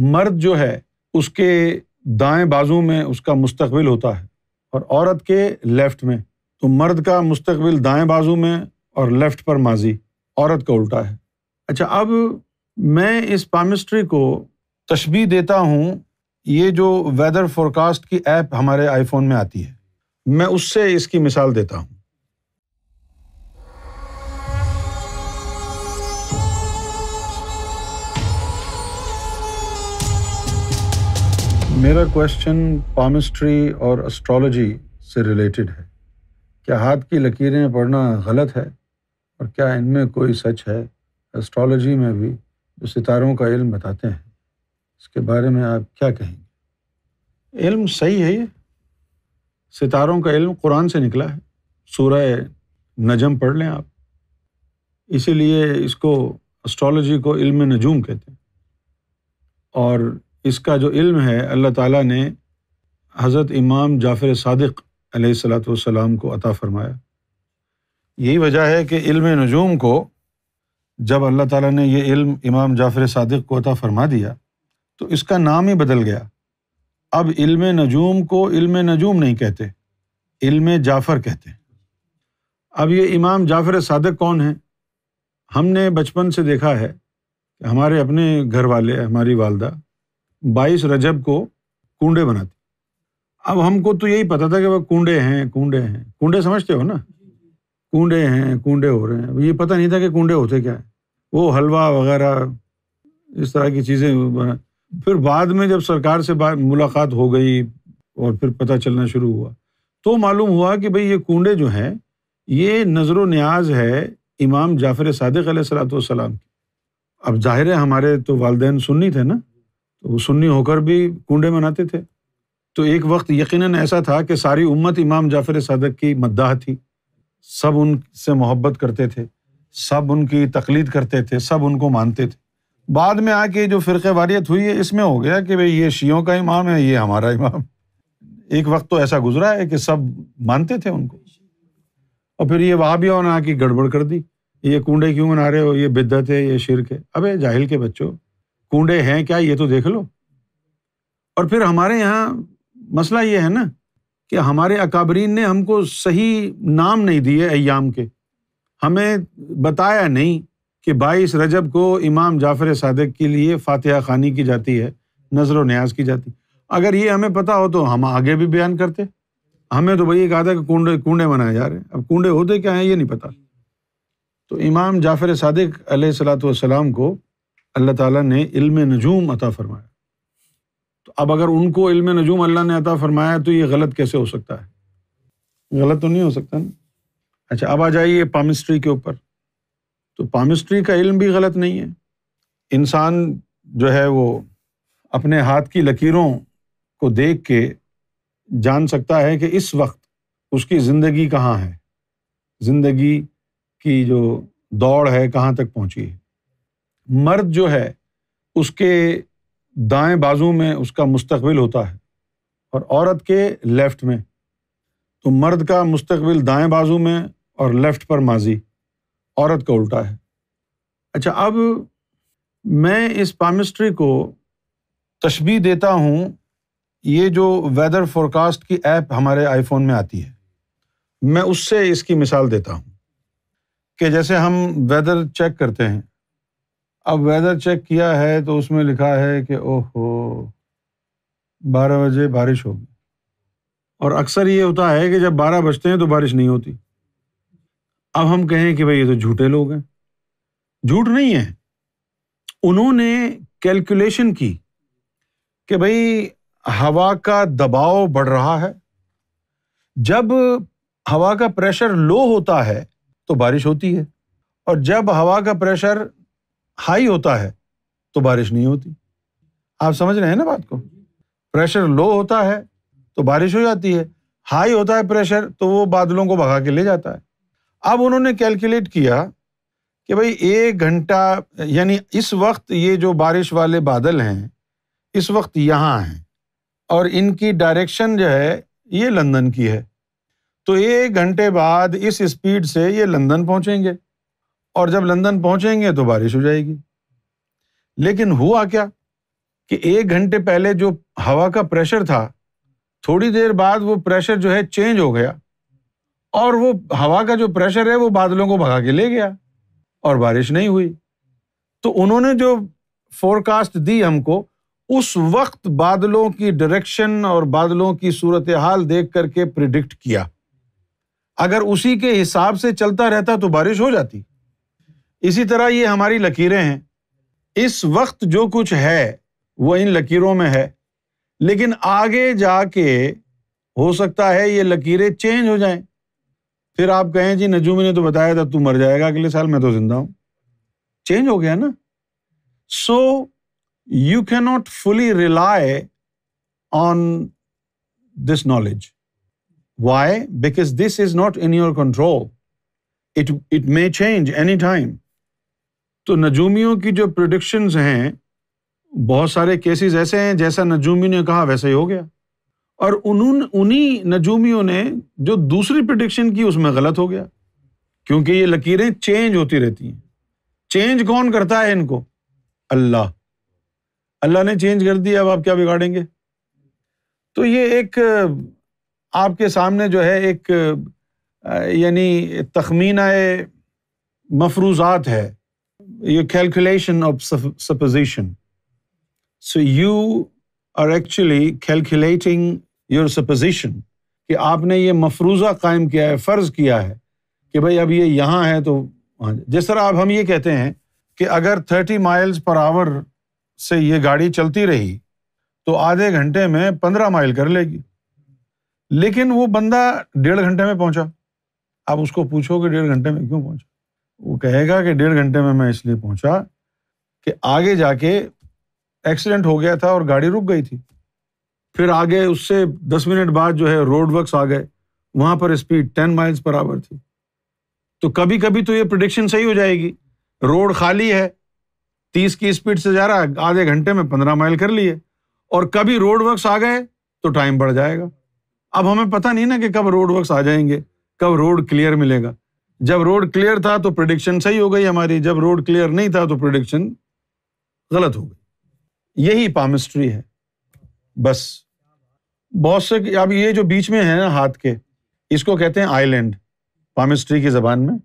मर्द जो है उसके दाएं बाजू में उसका मुस्तबिल होता है और औरत के लेफ्ट में तो मर्द का मुस्तबिल दाएं बाजू में और लेफ्ट पर माजी औरत का उल्टा है अच्छा अब मैं इस पामिस्ट्री को तशबी देता हूँ ये जो वेदर फोरकास्ट की ऐप हमारे आईफोन में आती है मैं उससे इसकी मिसाल देता हूँ मेरा क्वेश्चन पामिस्ट्री और एस्ट्रोलॉजी से रिलेटेड है क्या हाथ की लकीरें पढ़ना गलत है और क्या इनमें कोई सच है एस्ट्रोलॉजी में भी जो सितारों का इल्म बताते हैं इसके बारे में आप क्या कहेंगे इल्म सही है ये सितारों का इल्म कुरान से निकला है सूरह नजम पढ़ लें आप इसीलिए इसको एस्ट्रोलॉजी को इल्म नजूम कहते हैं और इसका जो इल्म है अल्लाह ताला ने हज़रत इमाम जाफ़र सदक सलाम को अता फ़रमाया यही वजह है कि इल्म नजूम को जब अल्लाह ताला ने यह इल्म इमाम जाफ़र सदक को अता फ़रमा दिया तो इसका नाम ही बदल गया अब इल्म नजूम को इल्म नजूम नहीं कहते इल्म जाफ़र कहते अब ये इमाम जाफ़र सादक कौन है हमने बचपन से देखा है हमारे अपने घर वाले हमारी वालदा बाईस रजब को कुंडे बनाती अब हमको तो यही पता था कि वह कुंडे हैं कुंडे हैं कुंडे समझते हो ना कुंडे हैं कूडे हो रहे हैं ये पता नहीं था कि कूडे होते क्या है वो हलवा वगैरह इस तरह की चीज़ें बना फिर बाद में जब सरकार से बात मुलाकात हो गई और फिर पता चलना शुरू हुआ तो मालूम हुआ कि भाई ये कुंडे जो हैं ये नजर व न्याज है इमाम जाफर सदक सलाम की अब जाहिर है हमारे तो वालदेन सुन्नी थे ना तो वो सुन्नी होकर भी कुंडे मनाते थे तो एक वक्त यकीन ऐसा था कि सारी उम्मत इमाम जाफर सदक की मद्दाह थी सब उन से मोहब्बत करते थे सब उनकी तकलीद करते थे सब उनको मानते थे बाद में आके जो फिर वारियत हुई है इसमें हो गया कि भाई ये शीयों का इमाम है ये हमारा इमाम एक वक्त तो ऐसा गुजरा है कि सब मानते थे उनको और फिर ये वहाबियों ने आके गड़बड़ कर दी ये कुंडे क्यों मना रहे हो ये बिद्दत है ये शिरक है अबे जाहिल के बच्चों कूड़े हैं क्या ये तो देख लो और फिर हमारे यहाँ मसला ये है ना कि हमारे अकाबरीन ने हमको सही नाम नहीं दिए अयाम के हमें बताया नहीं कि बाईस रजब को इमाम जाफर सदक के लिए फातिहा खानी की जाती है नजर न्याज की जाती अगर ये हमें पता हो तो हम आगे भी बयान करते हमें तो भाई कहा था कि कूडे कूडे बनाए जा रहे हैं अब कूडे होते क्या हैं ये नहीं पता तो इमाम जाफर सदक सलाम को अल्लाह ताला ने इल्म नजूम अता फरमाया तो अब अगर उनको इल्म नजूम अल्लाह ने अता फरमाया तो ये गलत कैसे हो सकता है गलत तो नहीं हो सकता ना अच्छा अब आ जाइए पामिस्ट्री के ऊपर तो पामिस्ट्री का इल्म भी गलत नहीं है इंसान जो है वो अपने हाथ की लकीरों को देख के जान सकता है कि इस वक्त उसकी ज़िंदगी कहाँ है ज़िंदगी की जो दौड़ है कहाँ तक पहुँची है मर्द जो है उसके दाएं बाजू में उसका मुस्तबिल होता है और औरत के लेफ्ट में तो मर्द का मुस्तबिल दाएं बाजू में और लेफ्ट पर माजी औरत का उल्टा है अच्छा अब मैं इस पामिस्ट्री को तशबी देता हूँ ये जो वेदर फोरकास्ट की ऐप हमारे आईफोन में आती है मैं उससे इसकी मिसाल देता हूँ कि जैसे हम वेदर चेक करते हैं अब वेदर चेक किया है तो उसमें लिखा है कि ओहो बारह बजे बारिश होगी और अक्सर ये होता है कि जब बारह बजते हैं तो बारिश नहीं होती अब हम कहें कि भाई ये तो झूठे लोग हैं झूठ नहीं है उन्होंने कैलकुलेशन की कि भाई हवा का दबाव बढ़ रहा है जब हवा का प्रेशर लो होता है तो बारिश होती है और जब हवा का प्रेशर हाई होता है तो बारिश नहीं होती आप समझ रहे हैं ना बात को प्रेशर लो होता है तो बारिश हो जाती है हाई होता है प्रेशर तो वो बादलों को भगा के ले जाता है अब उन्होंने कैलकुलेट किया कि भाई एक घंटा यानी इस वक्त ये जो बारिश वाले बादल हैं इस वक्त यहाँ हैं और इनकी डायरेक्शन जो है ये लंदन की है तो एक घंटे बाद इस स्पीड से ये लंदन पहुँचेंगे और जब लंदन पहुंचेंगे तो बारिश हो जाएगी लेकिन हुआ क्या कि एक घंटे पहले जो हवा का प्रेशर था थोड़ी देर बाद वो प्रेशर जो है चेंज हो गया और वो हवा का जो प्रेशर है वो बादलों को भगा के ले गया और बारिश नहीं हुई तो उन्होंने जो फोरकास्ट दी हमको उस वक्त बादलों की डायरेक्शन और बादलों की सूरत हाल देख करके प्रिडिक्ट किया अगर उसी के हिसाब से चलता रहता तो बारिश हो जाती इसी तरह ये हमारी लकीरें हैं इस वक्त जो कुछ है वो इन लकीरों में है लेकिन आगे जाके हो सकता है ये लकीरें चेंज हो जाएं फिर आप कहें जी नजूमी ने तो बताया था तू मर जाएगा अगले साल मैं तो जिंदा हूं चेंज हो गया ना so you can not fully rely on this knowledge why because this is not in your control it it may change anytime तो नजूमियों की जो प्रोडिक्शंस हैं बहुत सारे केसेस ऐसे हैं जैसा नजूमी ने कहा वैसे ही हो गया और उन्होंने उन्हीं नजूमियों ने जो दूसरी प्रडिक्शन की उसमें गलत हो गया क्योंकि ये लकीरें चेंज होती रहती हैं चेंज कौन करता है इनको अल्लाह अल्लाह ने चेंज कर दिया अब आप क्या बिगाड़ेंगे तो ये एक आपके सामने जो है एक यानी तखमीना मफरूज़ात है your calculation of supposition. So you are actually calculating your supposition कि आपने ये मफरूज़ा कायम किया है फ़र्ज़ किया है कि भाई अब ये यहां है तो जिस तरह अब हम ये कहते हैं कि अगर थर्टी माइल्स पर आवर से ये गाड़ी चलती रही तो आधे घंटे में पंद्रह माइल कर लेगी लेकिन वो बंदा डेढ़ घंटे में पहुंचा आप उसको पूछो कि डेढ़ घंटे में क्यों पहुंचा वो कहेगा कि डेढ़ घंटे में मैं इसलिए पहुंचा कि आगे जाके एक्सीडेंट हो गया था और गाड़ी रुक गई थी फिर आगे उससे दस मिनट बाद जो है रोड वर्क्स आ गए वहां पर speed ten miles per hour थी तो कभी कभी तो ये प्रोडिक्शन सही हो जाएगी रोड खाली है तीस की स्पीड से जा रहा है आधे घंटे में पंद्रह माइल कर लिए और कभी रोड वर्क्स आ गए तो टाइम बढ़ जाएगा अब हमें पता नहीं ना कि कब रोड वर्क्स आ जाएंगे कब रोड क्लियर मिलेगा जब रोड क्लियर था तो प्रोडिक्शन सही हो गई हमारी जब रोड क्लियर नहीं था तो प्रोडिक्शन गलत हो गई यही पामिस्ट्री है बस बहुत से अब ये जो बीच में है ना हाथ के इसको कहते हैं आइलैंड पामिस्ट्री की जबान में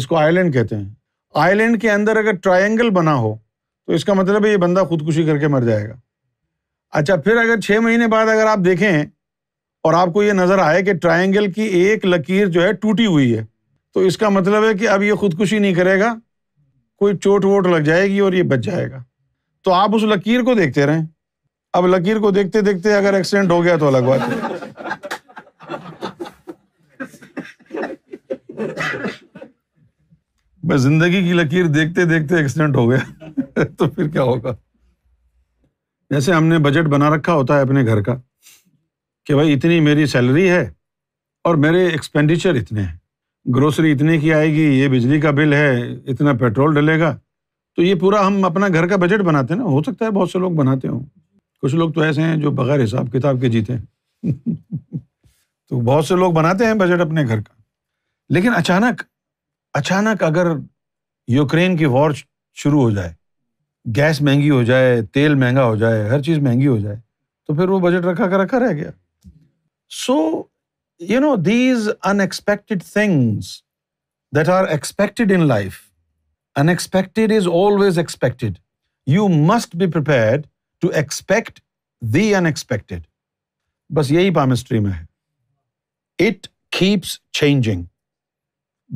इसको आइलैंड कहते हैं आइलैंड के अंदर अगर ट्रायंगल बना हो तो इसका मतलब है ये बंदा खुदकुशी करके मर जाएगा अच्छा फिर अगर छह महीने बाद अगर आप देखें और आपको ये नज़र आए कि ट्रायंगल की एक लकीर जो है टूटी हुई है तो इसका मतलब है कि अब ये खुदकुशी नहीं करेगा कोई चोट वोट लग जाएगी और ये बच जाएगा तो आप उस लकीर को देखते रहें अब लकीर को देखते देखते अगर एक्सीडेंट हो गया तो अलग बात है मैं जिंदगी की लकीर देखते देखते एक्सीडेंट हो गया तो फिर क्या होगा जैसे हमने बजट बना रखा होता है अपने घर का कि भाई इतनी मेरी सैलरी है और मेरे एक्सपेंडिचर इतने हैं ग्रोसरी इतनी की आएगी ये बिजली का बिल है इतना पेट्रोल डलेगा तो ये पूरा हम अपना घर का बजट बनाते हैं ना हो सकता है बहुत से लोग बनाते हों कुछ लोग तो ऐसे हैं जो बगैर हिसाब किताब के जीते हैं तो बहुत से लोग बनाते हैं बजट अपने घर का लेकिन अचानक अचानक अगर यूक्रेन की वॉर शुरू हो जाए गैस महंगी हो जाए तेल महंगा हो जाए हर चीज़ महंगी हो जाए तो फिर वो बजट रखा कर रखा रह गया सो so, you know, these unexpected things that are expected in life, unexpected is always expected. You must be prepared to expect the unexpected. बस यही पामिस्ट्री में है it keeps changing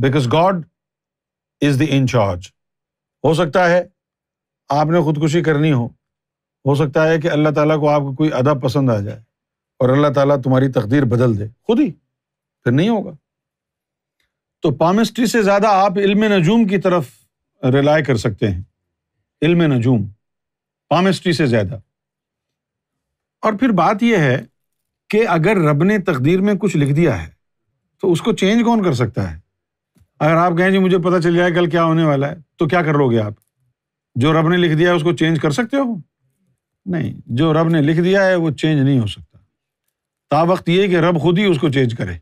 because God is the incharge हो सकता है आपने खुदकुशी करनी हो हो सकता है कि अल्लाह ताला को आपको कोई अदब पसंद आ जाए और अल्लाह ताला तुम्हारी तकदीर बदल दे खुद ही फिर नहीं होगा तो पामिस्ट्री से ज़्यादा आप इल्म नजूम की तरफ रिलाय कर सकते हैं इल्म नजूम पामिस्ट्री से ज़्यादा और फिर बात यह है कि अगर रब ने तकदीर में कुछ लिख दिया है तो उसको चेंज कौन कर सकता है अगर आप कहें मुझे पता चल जाए कल क्या होने वाला है तो क्या कर लोगे आप जो रब ने लिख दिया है उसको चेंज कर सकते हो नहीं जो रब ने लिख दिया है वो चेंज नहीं हो सकता तो वक्त ये कि रब खुद ही उसको चेंज करे